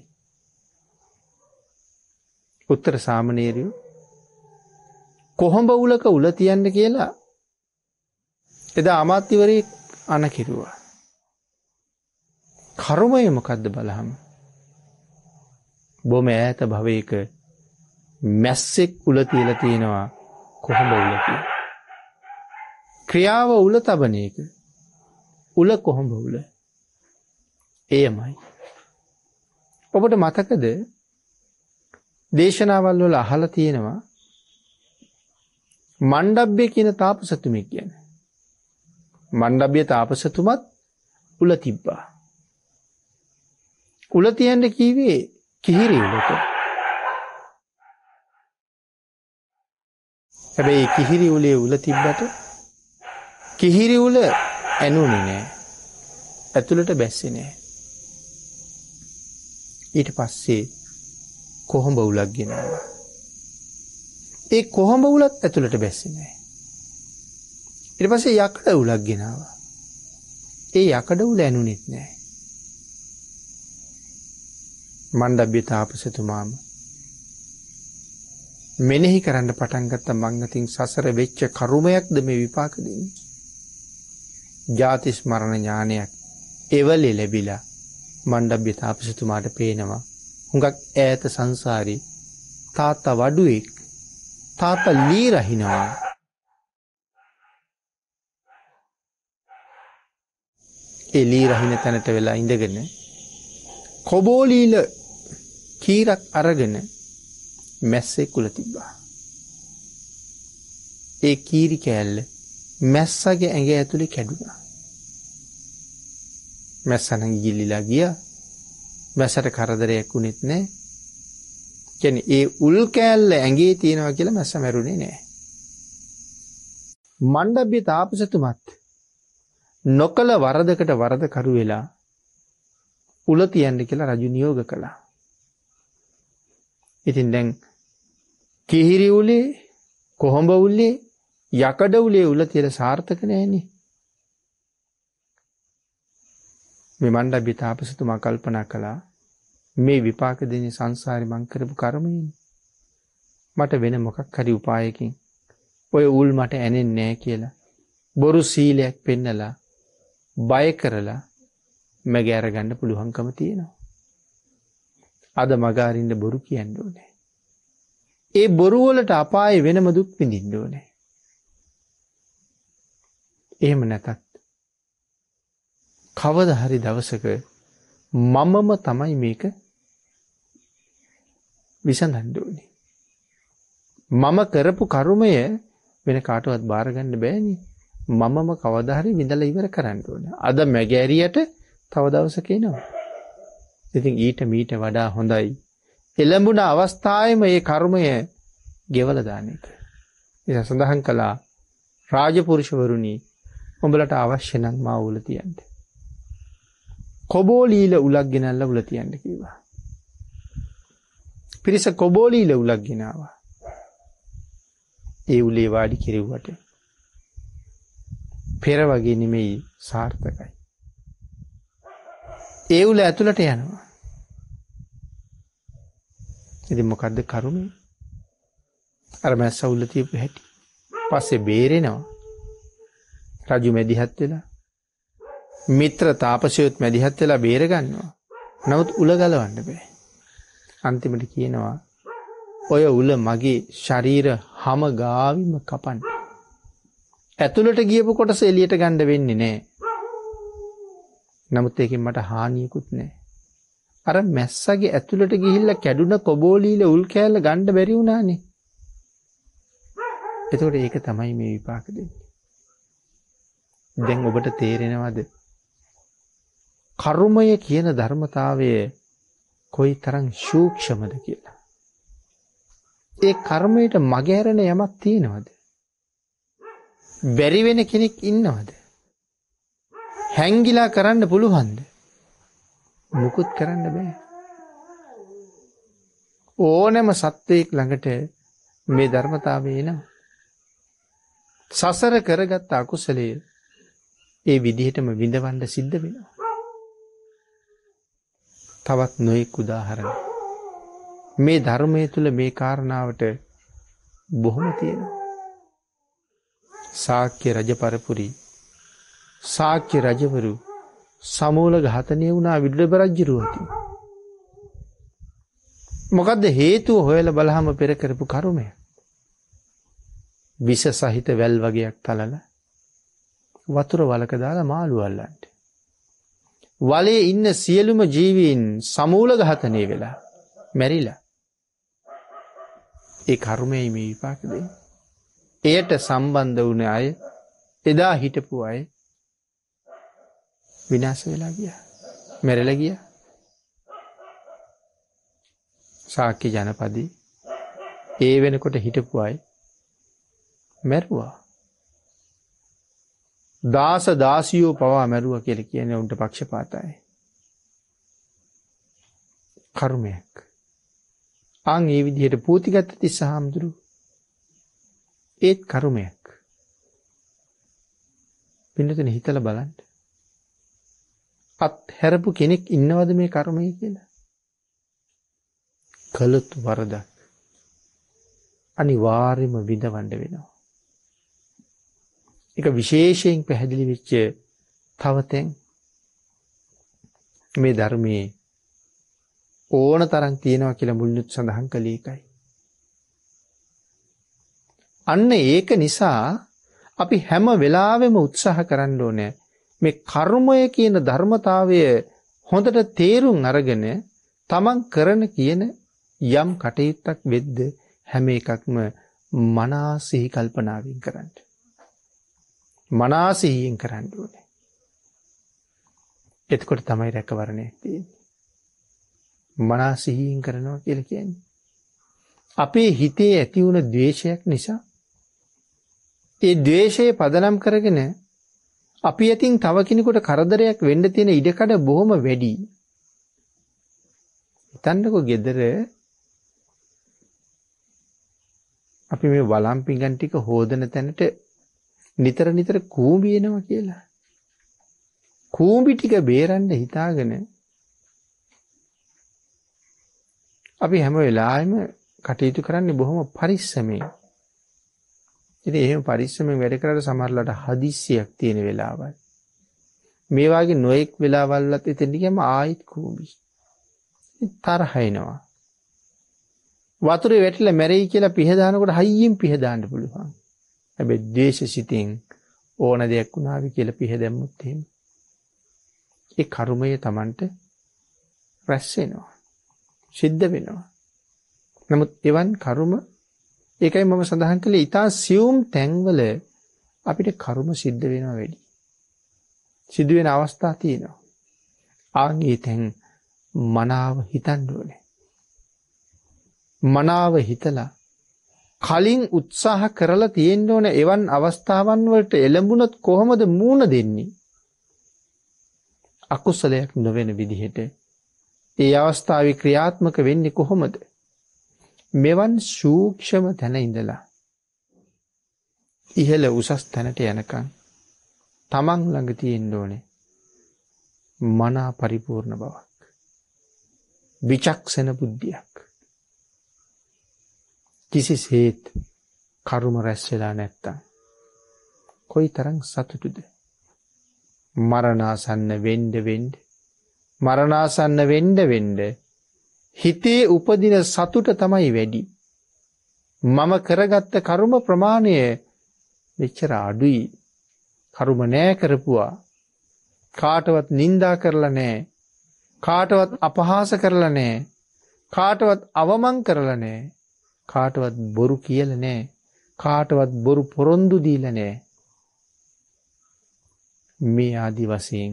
උත්තර සාමනේරයෝ කොහොඹ උලක උල තියන්න කියලා එදා අමාත්‍යවරේ අනකිරුවා. කරුමය මොකද්ද බලහම. බොම ඈත භවයක මැස්සෙක් උල තියලා තියෙනවා කොහොම උල ක්‍රියාව උල තබන එක උල කොහොඹ උල එයමයි ඔබට මතකද දේශනාවල් වල අහලා තියෙනවා මණ්ඩබ්බේ කියන තාපසතුමෙක් ගැන මණ්ඩබ්බේ තාපසතුමත් උල තිබ්බා උල තියන්න කීවේ කිහිරි උලට හැබැයි කිහිරි උලේ උල තිබ්බට කිහිරි උල ඇනුනේ නෑ. ඇතුළට බැස්සේ නෑ. ඊට පස්සේ කොහොඹ උලක් ගෙනාවා. ඒ කොහොඹ උලත් ඇතුළට බැස්සේ නෑ. ඊට පස්සේ යකඩ උලක් ගෙනාවා. ඒ යකඩ උල ඇනුනේත් නෑ. මණ්ඩබ්‍ය තාපසතුමාම මෙනෙහි කරන්න පටන් ගත්ත මං අතින් සසර වෙච්ච කර්මයක්ද මේ විපාක දෙන්නේ. ජාති ස්මරණ ඥානයක් එවලේ ලැබිලා මණ්ඩබ්බ්‍ය තාපසතුමාට පේනවා. හුඟක් ඈත සංසාරී තාත්තා වඩුවෙක් තාත්තා ලී රහිනවා. එලී රහින තැනට වෙලා ඉඳගෙන කොබෝලීල කීරක් අරගෙන මැස්සේ කුල තිබ්බා. ඒ කීරි කෑල්ල මැස්සගේ ඇඟ ඇතුළි කැඩුණා. මැස්සන ගිල්ලිලා ගිය මැසට කරදරයක් වුණෙත් නෑ කැන ඒ උල් කෑල්ල ඇගේ තියෙනවා කියලා මැස මැරුණේ නෑ. මණ්ඩබ්‍ය තාපසතුමත් නොකළ වරදකට වරදකරු වෙලා උල තියන්න කියලා රජු නියෝග කළා. ඉතින් දැන් කිහිරි උලේ කොහොඹ උල්ලේ යකඩ උලේ උල තියෙන සාර්ථක නෑනේ. මේ මණ්ඩබ්බි තාපසතුමා කල්පනා කළා මේ විපාක දෙන්නේ සංසාරේ මං කරපු කර්මයනේ. මට වෙන මොකක් හරි උපායකින් ඔය උල් මට ඇනෙන්නේ නෑ කියලා බොරු සීලයක් පෙන්නලා බය කරලා මැගෑරගන්න පුළුවන්කම තියෙනවා. අද මගාරින්න බොරු කියන්න ඕනේ. ඒ බොරු වලට අපාය වෙනම දුක් විඳින්න ඕනේ. එහෙම නැතත් කවදා හරි දවසක මමම තමයි මේක විසඳන්න ඕනේ. මම කරපු කර්මය වෙන කාටවත් බාරගන්න බෑනේ. මමම කවදා හරි විඳලා ඉවර කරන්න ඕනේ. අද මැගෑරියට තව දවසක එනවා. ඉතින් ඊට මීට වඩා හොඳයි එළඹුණ අවස්ථාවේම මේ කර්මය ගෙවල දාන එක. ඉතින් සඳහන් කළා රාජපුරුෂවරුනි උඹලට අවශ්‍ය නම් මා උල තියන්න. කොබෝලීල උලක් ගෙනල්ලා උල තියන්න කිව්වා. පිරිස කොබෝලීල උලක් ගෙනාවා. ඒ උලේ වාඩි කෙරෙව්වට පෙර වගේ නෙමෙයි සාර්ථකයි. ඒ උල ඇතුළට යනවා. ඉතින් මොකද්ද කරුණේ? අර මැස්ස උල්ල තියපු හැටි. පස්සේ බේරෙනවා. රජු මැදිහත් වෙලා මිත්‍ර තාපසයොත් මැදිහත් වෙලා බේර ගන්නවා. නමුත් උල ගලවන්න බෑ. අන්තිමට කියනවා ඔය උල මගේ ශරීර හැම ගාවිම කපන්න. ඇතුළට ගියපු කොටස එළියට ගන්න වෙන්නේ නෑ. නමුත් ඒකෙන් මට හානියකුත් නෑ. අර මැස්සගේ ඇතුළට ගිහිල්ලා කැඩුන කොබෝලීල උල් කෑල්ල ගන්න බැරි වුණානේ. එතකොට ඒක තමයි මේ විපාක දෙන්නේ. දැන් ඔබට තේරෙනවද? කර්මය කියන ධර්මතාවය කොයිතරම් සූක්ෂමද කියලා. ඒ කර්මයට මගහැරෙන යමක් තියෙනවද? බැරි වෙන කෙනෙක් ඉන්නවද? හැංගිලා කරන්න පුළුවන්ද? මුකුත් කරන්න බෑ. ඕනෑම සත්වයෙක් ළඟට මේ ධර්මතාවය එනවා. සසර කරගත් අකුසලයේ ඒ විදිහටම විඳවන්න සිද්ධ වෙනවා. තවත් නොයෙක් උදාහරණ. මේ ධර්මය තුළ මේ කාරණාවට බොහොම තියෙනවා. සාක්‍ය රජ පරපුරි සාක්‍ය රජවරු සමූල ඝාතනය වුණා විදුලබ රජ්ජුරුවති. මොකක්ද හේතුව හොයල බලහම පෙර කරපු කරුමය. විස සහිත වැල් වගේයක් තලල වතුර වලක දාලා මාළුවල්ලන්ට. වලේ ඉන්න සියලුම ජීවීන් සමූල ඝාතනය වෙලා මැරිලා. ඒ කරුමයි මේ විපාකදේ. එයට සම්බන්ධ වන අය එදා හිටපු අයි විනාස වෙලා ගිය මැරල ගිය සාක්‍ය ජනපදී ඒ වෙනකොට හිටපුයි මැරුවා දාස දාසියෝ පවා මැරුව කියල කියන උන්ට පක්ෂපාතයි කර්මයක් අං ඒ විදිහයට පූතිගත්ත තිස්ස හාමුදුරු ඒත් කරුමයක් පිනතන හිතල බලන්ට අත්හැරපු කෙනෙක් ඉන්නවද මේ කර්මය කියලා? කළොත් වරදක්. අනිවාර්යම විඳවන්න වෙනවා. එක විශේෂයෙන් පැහැදිලි වෙච්ච තවතෙන් මේ ධර්මයේ ඕන තරම් තියෙනවා කියලා මුලින්ම සඳහන් කළේ ඒකයි. අන්න ඒක නිසා අපි හැම වෙලාවෙම උත්සාහ කරන්න ඕනේ මේ කර්මය කියන ධර්මතාවය හොඳට තේරුම් අරගෙන තමන් කරන කියන යම් කටයුත්තක් වෙද්ද හැම එකක්ම මනා සිහි කල්පනාවෙන් කරන්න. මනා සිහියෙන් කරන්න ඕනේ. එතකොට තමයි රැකවරණය තියෙන්නේ. මනා සිහියෙන් කරනවා කියලා කියන්නේ. අපේ හිතේ ඇති වුණ ද්වේෂයක් නිසා ඒ ද්වේෂයේ පදනම් කරගෙන අපි ඇතින් තව කෙනෙකුට කරදරයක් වෙන්න තියෙන ඉඩකඩ බොහොම වැඩි. හිතන්නකෝ gedara අපි මේ වලම් පිඟන් ටික හොදන තැනට නිතර නිතර කූඹි එනවා කියලා. කූඹි ටික බේරන්න හිතාගෙන අපි හැම වෙලාවෙම කටයුතු කරන්නේ බොහොම පරිස්සමෙන්. ඉතින් එහෙම පරිස්සමෙන් වැඩ කරලා සමහරලාට හදිස්සියක් තියෙන වෙලාවල්. මේ වාගේ නොඑක් වෙලාවල්ලත් එතෙන් ගියම ආයිත් කූඹි. තරහ එනවා. වතුරේ වැටිලා මැරෙයි කියලා පිහදානකොට හයියෙන් පිහදාන්න පුළුවන්. හැබැයි ද්වේෂසිතින් ඕන දෙයක් වුණාවි කියලා පිහදැම්මුත් එහෙම. ඒ කර්මය Tamanට රැස් වෙනවා. සිද්ධ වෙනවා. නමුත් එවන් කර්ම ඒකයි මම සඳහන් කළේ ඊටා සියුම් තැන්වල අපිට කර්ම සිද්ධ වෙනවා වැඩි. සිදු වෙන අවස්ථා තියෙනවා. ආගේ තැන් මනාව හිතන්න ඕනේ. මනාව හිතලා කලින් උත්සාහ කරලා තියෙන්න ඕන එවන් අවස්ථාවන් වලට එළඹුණොත් කොහොමද මූණ දෙන්නේ? අකුසලයක් නොවන විදිහට ඒ අවස්ථාවේ ක්‍රියාත්මක වෙන්නේ කොහොමද? මෙවන් සූක්ෂම තැන ඉඳලා ඉහළ උසස් තැනට යනකම් තමන් ළඟ තියෙන්න ඕනේ මනා පරිපූර්ණ බවක් විචක්ෂණ බුද්ධියක් කිසිසේත් කරුම රැස් වෙලා නැත්තම් කොයිතරම් සතුටුද මරණාසන්න වෙන්න වෙන්න මරණාසන්න වෙන්න වෙන්න හිතේ උපදින සතුට තමයි වැඩි. මම කරගත්ත කරුම ප්‍රමාණය මෙච්චර අඩුයි. කරුම නෑ කරපුවා. කාටවත් නින්දා කරලා නෑ. කාටවත් අපහාස කරලා නෑ. කාටවත් අවමන් කරලා නෑ. කාටවත් බොරු කියලා නෑ. කාටවත් බොරු පොරොන්දු දීලා නෑ. මේ ආදි වශයෙන්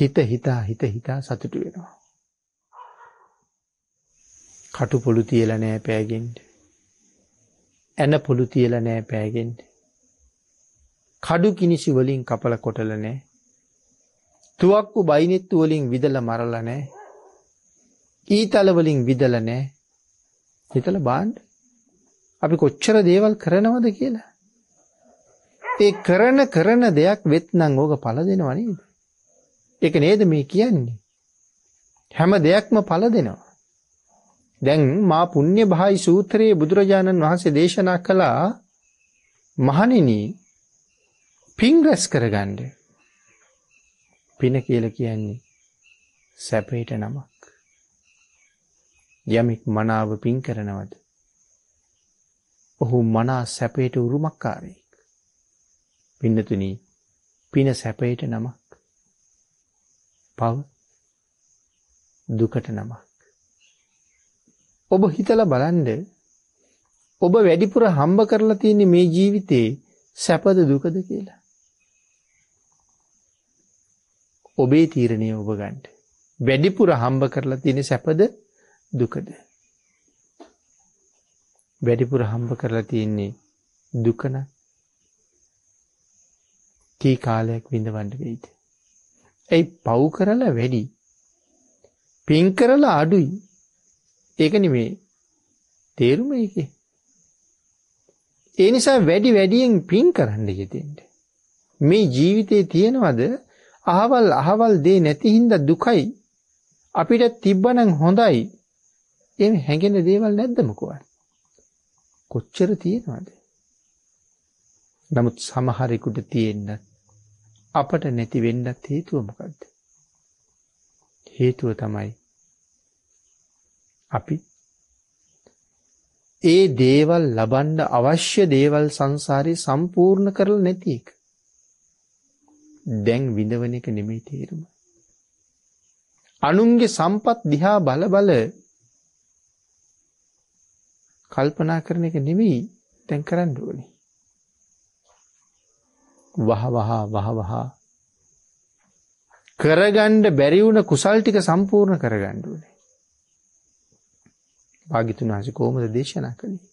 හිත හිතා හිත හිතා සතුටු වෙනවා. කටු පොළු තියල නෑ පෑගෙන්ට. ඇන පොළු තියල නෑ පෑගෙන්ට. කඩු කිනිසි වලින් කපල කොටල නෑ. තුවක්කු බයිනෙත්තු වලින් විදල මරල නෑ. ඊතලවලින් විදල නෑ. හිතල බාන්්ඩ අපි කොච්චර දේවල් කරනවද කියලා. ඒ කරන කරන දෙයක් වෙත්නං ඕක පල දෙනවනේද. එක නේද මේ කියන්නේ. හැම දෙයක්ම පල දෙනවා. දැන් මා පුණ්‍යභායි සූත්‍රයේ බුදුරජාණන් වහන්සේ දේශනා කළා මහණෙනි පින් රැස් කරගන්න. පින කියලා කියන්නේ සැපේට නමක්. යමෙක් මනාව පින් කරනවද? ඔහු මනා සැපේට උරුමකාරයෙක්. පින්නතුනි පින සැපේට නමක්. පව දුකට නමක්. ඔබ හිතලා බලන්න ඔබ වැඩිපුර හම්බ කරලා තියෙන මේ ජීවිතේ සැපද දුකද කියලා. ඔබේ තීරණය ඔබ ගන්න. වැඩිපුර හම්බ කරලා තියෙන සැපද දුකද? වැඩිපුර හම්බ කරලා තියෙන්නේ දුකන කී කාලයක් විඳවන්න වෙයිද? ඇයි පව් කරලා වැඩි පින් කරලා අඩුයි ඒක නෙමෙයි. තේරුම ඒකේ. ඒ නිසා වැඩි වැඩියෙන් පින් කරන්න හිතෙන්න. මේ ජීවිතේ තියනවද අහවල් අහවල් දේ නැති හින්දා දුකයි අපිට තිබ්බනම් හොඳයි එහෙම හැඟෙන දේවල් නැද්දම කොහොමද කොච්චර තියෙනවද නමුත් සමහරෙකුට තියෙන්න අපට නැති වෙන්නත් හේතුව මොකද්ද හේතුව තමයි අපි ඒ දේවල් ලබන්න අවශ්‍ය දේවල් සංසාරය සම්පූර්ණ කරල නැති එක. දැන් විඳවන එක නෙමෙයි තේරුම. අනුන්ගේ සම්පත් දිහා බල බල කල්පනා කරන එක නෙමෙයි දැන් කරන්න ඕනේ. වහ වහ වහ වහ කරගන්න බැරි වුණ කුසල් ටික සම්පූර්ණ කරගන්න ඕනේ. භාග්‍යතුන් වහන්සේ කොහොමද දේශනා කළේ?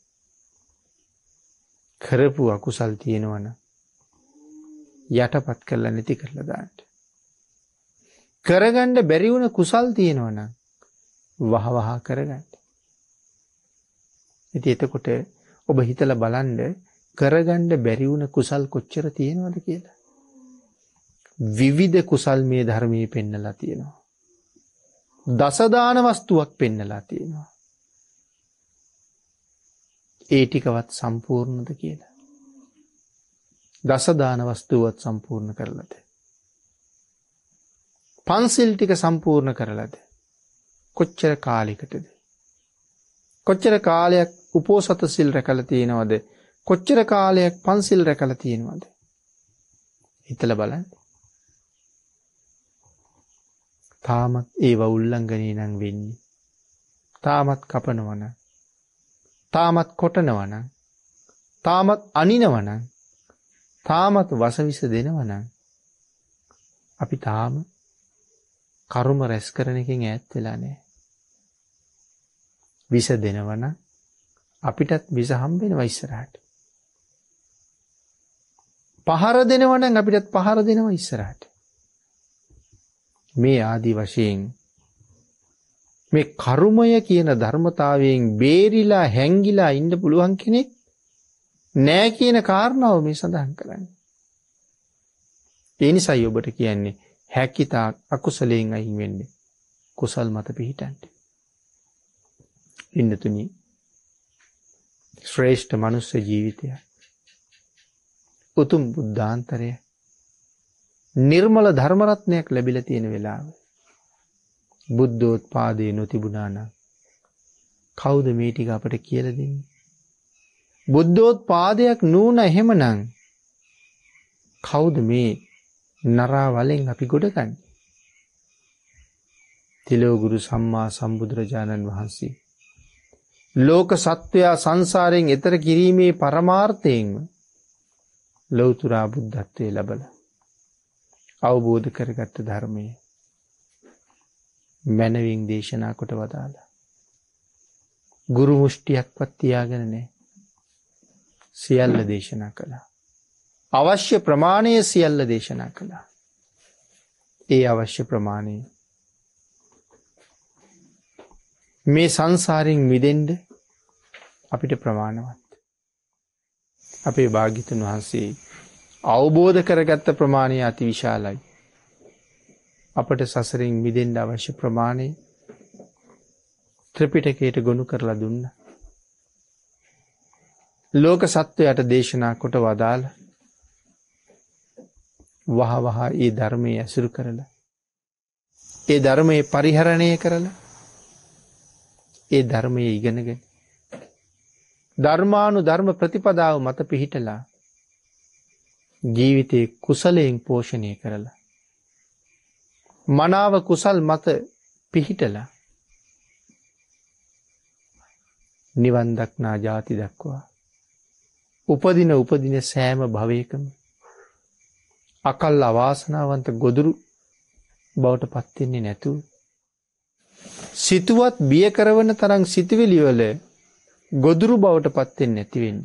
කරපු අකුසල් තියෙනවනම් යටපත් කරලා නැති කරලා දාන්න. කරගන්න බැරි වුණ කුසල් තියෙනවනම් වහවහ කරගන්න. ඉතින් එතකොට ඔබ හිතලා බලන්න කරගන්න බැරි වුණ කුසල් කොච්චර තියෙනවද කියලා. විවිධ කුසල් මේ ධර්මයේ පෙන්නලා තියෙනවා. දසදාන වස්තුවක් පෙන්නලා තියෙනවා. ඒ ටිකවත් සම්පූර්ණද කියලා. දසදාන වස්තුවත් සම්පූර්ණ කරලද. පන්සිල් ටික සම්පූර්ණ කරලද. කොච්චර කාලිකටද. කොච්චර කාලයක් උපෝසත සිල් රැකල තියෙනවද කොච්චර කාලයක් පන්සිල් රැකල තියෙනවද. හිතල බලන්න. තාමත් ඒව උල්ලංගනී නං වෙන්නේ. තාමත් කපනවන තාමත් කොටනවනම් තාමත් අනිනවනම් තාමත් වසවිස දෙනවනම් අපි තාම කරුම රැස් කරන එකින් ඈත් වෙලා නෑ. විස දෙනවන අපිටත් විස හම්බෙන ඉස්සරහට. පහර දෙනවනම් අපිටත් පහර දෙනවා ඉස්සරහට. මේ ආදී වශයෙන් මේ කර්මය කියන ධර්මතාවයෙන් බේරිලා හැංගිලා ඉන්න පුළුවන් කෙනෙක් නෑ කියන කාරණාව මේ සඳහන් කරන්නේ. ඒ නිසායි ඔබට කියන්නේ හැකිතා අකුසලයෙන් අයින් වෙන්න කුසල් මත පිහිටන්ට. ඉන්නතුනි ශ්‍රේෂ්ඨ මනුස්ස ජීවිතය උතුම් බුද්ධාන්තරය නිර්මල ධර්මරත්නයක් ලැබිලා තියෙන වෙලාව බුද්ධෝත් පාදය නොතිබුණාන කෞද මේටික අපට කියලදින්. බුද්ධෝත් පාදයක් නූන එහෙමනං කෞද මේ නරාවලෙන් අපි ගොඩගන්න. තිලෝගුරු සම්මා සම්බුදුරජාණන් වහන්සේ. ලෝක සත්වයා සංසාරයෙන් එතර කිරීමේ පරමාර්ථයෙන්ම ලොවතුරා බුද්ධත්වය ලබල අවබෝධ කරගත්ත ධර්මය මැනවින් දේශනා කොට වදාලා. ගුරු මුෂ්ටියක්වත් තියාගෙන නෑ. සියල්ල දේශනා කළා. අවශ්‍ය ප්‍රමාණය සියල්ල දේශනා කළා. ඒ අවශ්‍ය ප්‍රමාණය මේ සංසාරෙන් මිදෙන්ඩ අපිට ප්‍රමාණවත්. අපේ භාගිතන් වහන්සේ අවබෝධ කරගත්ත ප්‍රමාණය අති විශාලයි. අපට සසරෙන් මිදෙන්ඩ අවශ්‍ය ප්‍රමාණය ත්‍රපිටකයට ගොුණු කරලා දුන්න. ලෝක සත්වයට දේශනා කොට වදාළ වහවහා ඒ ධර්මය ඇසුරු කරල. ඒ ධර්මයේ පරිහරණය කරලා ඒ ධර්මය ඉගෙනගෙන. ධර්මානු ධර්ම ප්‍රතිපදාව මත පිහිටලා ජීවිතය කුසලයෙන් පෝෂණය කරලා. මනාව කුසල් මත පිහිටලා නිවන් දක්නා ජාති දක්වා උපදින උපදින සෑම භවයකම අකල් අවාසනාවන්ත ගොදුරු බවට පත්තින්නේ නැතු සිතුවත් බියකරවන තරං සිතිවිලිවල ගොදුරු බවට පත්තෙන් නැතිවෙඩ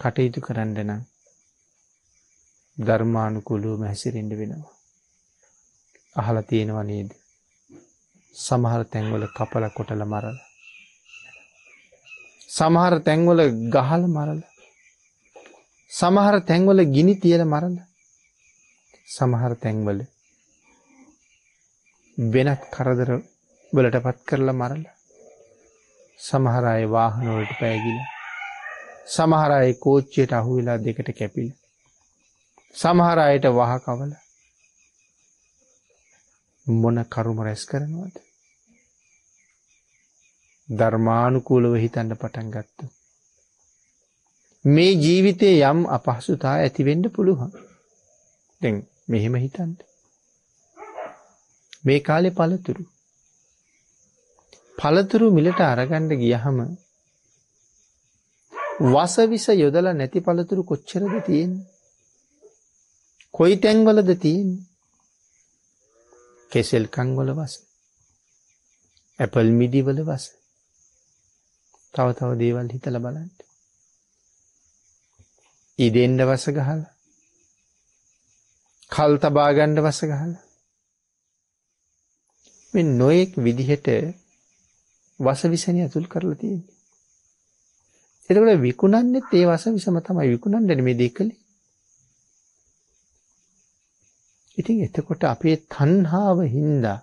කටයුතු කරන්න නම් ධර්මානුකුලූ මැසිරෙන්ඩ වෙනවා අහලා තියෙනවා නේද? සමහර තැන්වල කපල කොටල මරල. සමහර තැන්වල ගහල මරල. සමහර තැන්වල ගිනි තියල මරල. සමහර තැන්වල වෙනත් කරදර වලට පත් කරලා මරල. සමහර අය වාහනවලට පෑගිල. සමහර අය කෝච්චයට අහු වෙලා දෙකට කැපිල. සමහර අයට වහකවලා මොන කර්ම රැස් කරනවද? ධර්මානුකූලව හිතන්න පටන් ගත්තා. මේ ජීවිතේ යම් අපහසුතා ඇති වෙන්න පුළුවන්. දැන් මෙහෙම හිතන්න. මේ කාලේ පළතුරු. පළතුරු මිලට අරගන්න ගියහම වසවිස යොදලා නැති පළතුරු කොච්චරද තියෙන්නේ? කොයි තැන්වලද තියෙන්නේ? කෙසෙල්කං වල වස. ඇපල් මිඩිවල වස. තව තව දේවල් හිතල බලන්ට. ඉදෙන්ඩ වස ගහල. කල් තබාගණ්ඩ වස ගහල. මෙ නොයෙක් විදිහට වස විසනය ඇතුල් කරලා තියෙන. එතකට විකුණන්නෙත් ඒ වස විසම තමයි විකුණන්ඩන මේ දෙකලේ ඉතින් එතකොට අපේ තණ්හාව හින්දා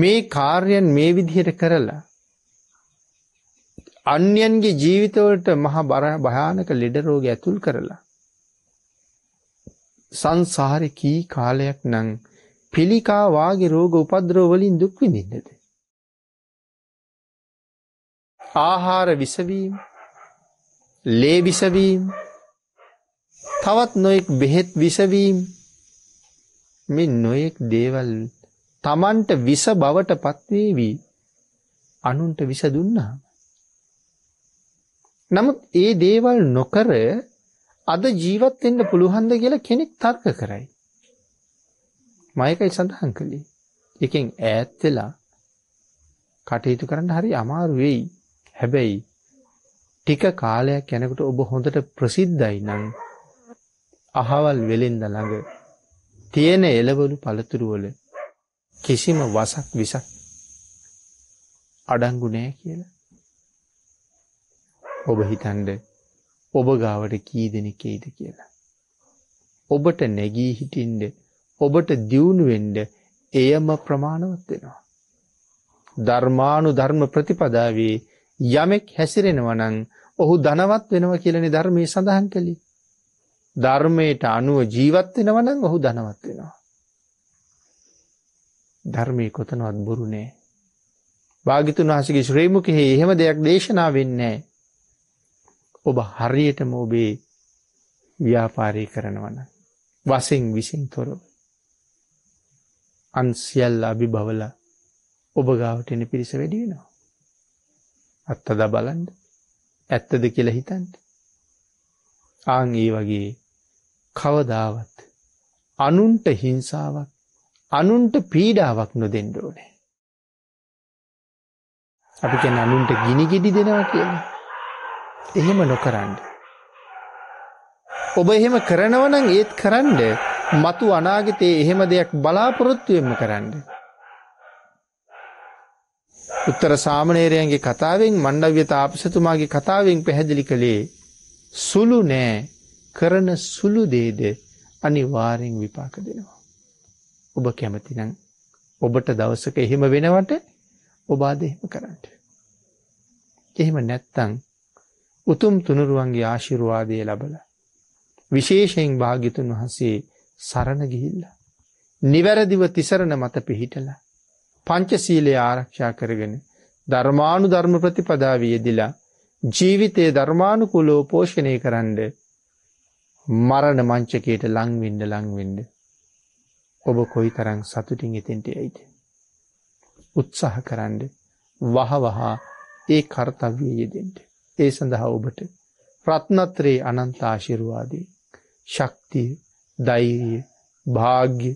මේ කාර්යයන් මේ විදිහට කරලා අන්‍යයන්ගේ ජීවිතවලට මහා භයානක ලෙඩ රෝග ඇතුල් කරලා සංසාරේ කී කාලයක් නම් පිළිකා වාගේ රෝග උපද්‍රව වලින් දුක් විඳින්නද ආහාර විසවීම ලේ විසවීම තවත් නොයෙක් බෙහෙත් විසවීම් මේ නොයෙක් දේවල් Tamanට විස බවට පත්වේවි අනුන්ට විස දුන්නා. නමුත් ඒ දේවල් නොකර අද ජීවත් වෙන්න පුළුවන්ද කියලා කෙනෙක් තර්ක කරයි. මයිකයි සඳහන් කළේ. එකෙන් ඈත් වෙලා කටයුතු කරන්න හරි අමාරු වෙයි. හැබැයි ටික කාලයක් යනකොට ඔබ හොඳට ප්‍රසිද්ධයි නම් අහවල් වෙලෙන්ද ළඟ තියෙන එළවලු පළතුරුවල කිසිම වසක් විසක් අඩංගු නෑ කියලා. ඔබ හිතන්ඩ ඔබ ගාවට කී දෙනෙකෙයිද කියලා. ඔබට නැගී හිටින්ඩ ඔබට දියුණුවෙන්ඩ එයම ප්‍රමාණවත් වෙනවා. ධර්මානු ධර්ම ප්‍රතිපදාවේ යමෙක් හැසිරෙනවනං ඔහු ධනවත් වෙනවා කියලනි ධර්මය සඳහන් කළේ ධර්මයට අනුව ජීවත් වෙනවා නම් ඔහු ධනවත් වෙනවා. ධර්මයේ කොතනවත් බොරු නෑ. භාගිතුන් වහන්සේගේ ශ්‍රේමුකෙහි එහෙම දෙයක් දේශනා වෙන්නේ ඔබ හරියටම ඔබේ ව්‍යාපාරය කරනවන. වසෙන් විසින් තොරව. අන්සිියල් අභිභවල ඔබ ගාවට එන පිරිස වැඩි වෙනවා. අත්තදා බලන්ඩ ඇත්තද කියලා හිතන්ට. ආං ඒ වගේ කවදාවත් අනුන්ට හිංසාවක් අනුන්ට පීඩාවක් නොදෙන්න ඕනේ. අපි කියන්නේ අනුන්ට ගිනි ගෙඩි දෙනවා කියලා. එහෙම නොකරන්න. ඔබ එහෙම කරනව නම් ඒත් කරන්න මතු අනාගතයේ එහෙම දෙයක් බලාපොරොත්තු වෙන්න කරන්න. උත්තර සාමණේරයන්ගේ කතාවෙන් මණ්ඩව්‍ය තාපසතුමාගේ කතාවෙන් පැහැදිලි කළේ සුළු නෑ කරන සුළු දේද අනිවාරෙන් විපාක දෙනවා. ඔබ කැමතිනං ඔබට දවසක එහෙම වෙනවට ඔබාද එහෙම කරන්නට. එහෙම නැත්තං උතුම් තුනුරුවන්ගේ ආශිරුවාදය ලබල. විශේෂයෙන් භාගිතුන් වහන්සේ සරණ ගිහිල්ල. නිවැරදිව තිසරණ මත පිහිටල. පංචසීලය ආරක්ෂා කරගෙන ධර්මානු ධර්ම ප්‍රතිපදාවිය දිලා ජීවිතයේ ධර්මානුකුලෝ පෝෂණය කරන්න මරණ මංචකයට ලංවෙන්න ලංවෙන්න. ඔබ කොයි තරං සතුටින් එතෙන්ට ඇයිද. උත්සාහ කරන්න වහවහා ඒ කර්තව්‍ය යෙදෙන්ට. ඒ සඳහා ඔබට ප්‍රත්නත්‍රයේ අනන්තාශිරවාදී ශක්තිය දෛරිය භාග්‍ය